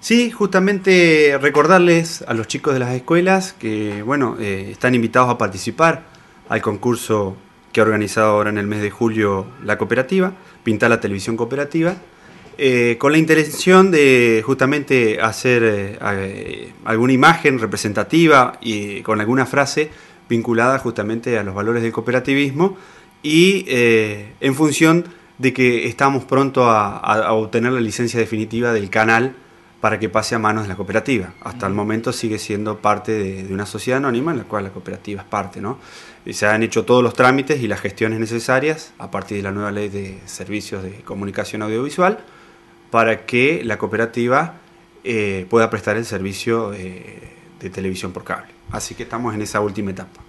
Sí, justamente recordarles a los chicos de las escuelas que, bueno, eh, están invitados a participar al concurso que ha organizado ahora en el mes de julio la cooperativa, Pintar la Televisión Cooperativa, eh, con la intención de justamente hacer eh, alguna imagen representativa y con alguna frase vinculada justamente a los valores del cooperativismo y en función de que estamos pronto a obtener la licencia definitiva del canal para que pase a manos de la cooperativa. Hasta el momento sigue siendo parte de, una sociedad anónima en la cual la cooperativa es parte. ¿no? Y se han hecho todos los trámites y las gestiones necesarias a partir de la nueva ley de servicios de comunicación audiovisual para que la cooperativa eh, pueda prestar el servicio de televisión por cable. Así que estamos en esa última etapa.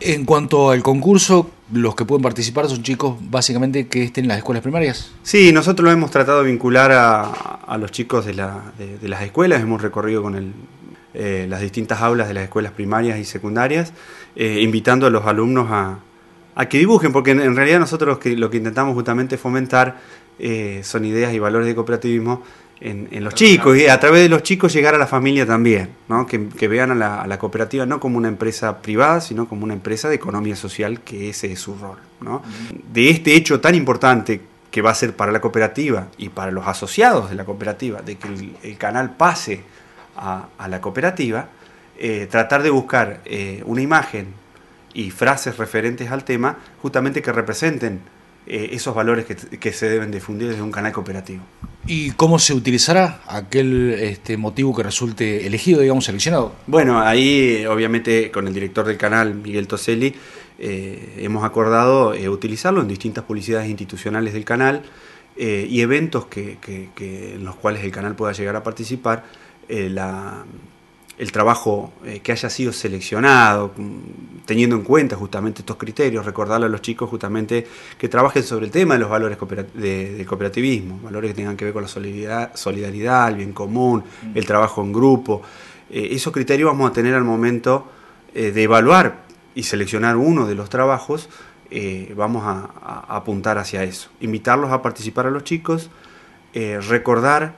En cuanto al concurso, los que pueden participar son chicos básicamente que estén en las escuelas primarias. Sí, nosotros lo hemos tratado de vincular a, los chicos de, las escuelas, hemos recorrido con eh, las distintas aulas de las escuelas primarias y secundarias, eh, invitando a los alumnos a, que dibujen, porque en, realidad nosotros lo que, lo que intentamos justamente fomentar eh, son ideas y valores de cooperativismo en, los chicos y a través de los chicos llegar a la familia también, ¿no? que, vean a la, cooperativa no como una empresa privada, sino como una empresa de economía social, que ese es su rol. ¿no? De este hecho tan importante que va a ser para la cooperativa y para los asociados de la cooperativa, de que el, canal pase a, la cooperativa, eh, tratar de buscar eh, una imagen y frases referentes al tema justamente que representen eh, esos valores que se deben difundir desde un canal cooperativo. ¿Y cómo se utilizará aquel este, motivo que resulte elegido, digamos, seleccionado? Bueno, ahí obviamente con el director del canal, Miguel Toselli, eh, hemos acordado eh, utilizarlo en distintas publicidades institucionales del canal eh, y eventos que, en los cuales el canal pueda llegar a participar. el trabajo que haya sido seleccionado, mm, teniendo en cuenta justamente estos criterios, recordarle a los chicos justamente que trabajen sobre el tema de los valores de, cooperativismo, valores que tengan que ver con la solidaridad, solidaridad el bien común, mm. el trabajo en grupo. Eh, esos criterios vamos a tener al momento eh, de evaluar y seleccionar uno de los trabajos, eh, vamos a, a, apuntar hacia eso. Invitarlos a participar a los chicos, recordar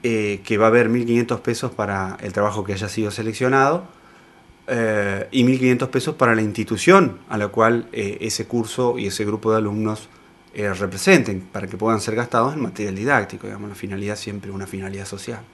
que va a haber 1.500 pesos para el trabajo que haya sido seleccionado eh, y 1.500 pesos para la institución a la cual eh, ese curso y ese grupo de alumnos eh, representen, para que puedan ser gastados en material didáctico, digamos, la finalidad siempre una finalidad social.